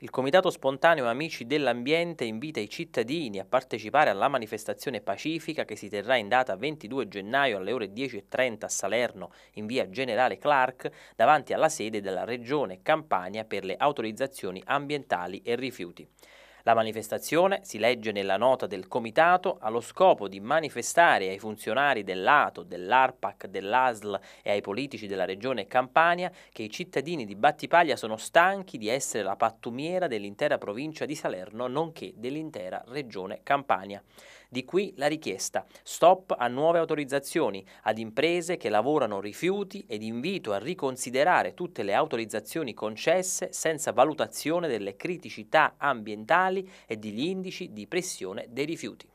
Il Comitato Spontaneo Amici dell'Ambiente invita i cittadini a partecipare alla manifestazione pacifica che si terrà in data 22 gennaio alle ore 10.30 a Salerno in via Generale Clark davanti alla sede della Regione Campania per le autorizzazioni ambientali e rifiuti. La manifestazione, si legge nella nota del Comitato, ha lo scopo di manifestare ai funzionari dell'ATO, dell'ARPAC, dell'ASL e ai politici della regione Campania che i cittadini di Battipaglia sono stanchi di essere la pattumiera dell'intera provincia di Salerno nonché dell'intera regione Campania. Di qui la richiesta, stop a nuove autorizzazioni ad imprese che lavorano rifiuti ed invito a riconsiderare tutte le autorizzazioni concesse senza valutazione delle criticità ambientali e degli indici di pressione dei rifiuti.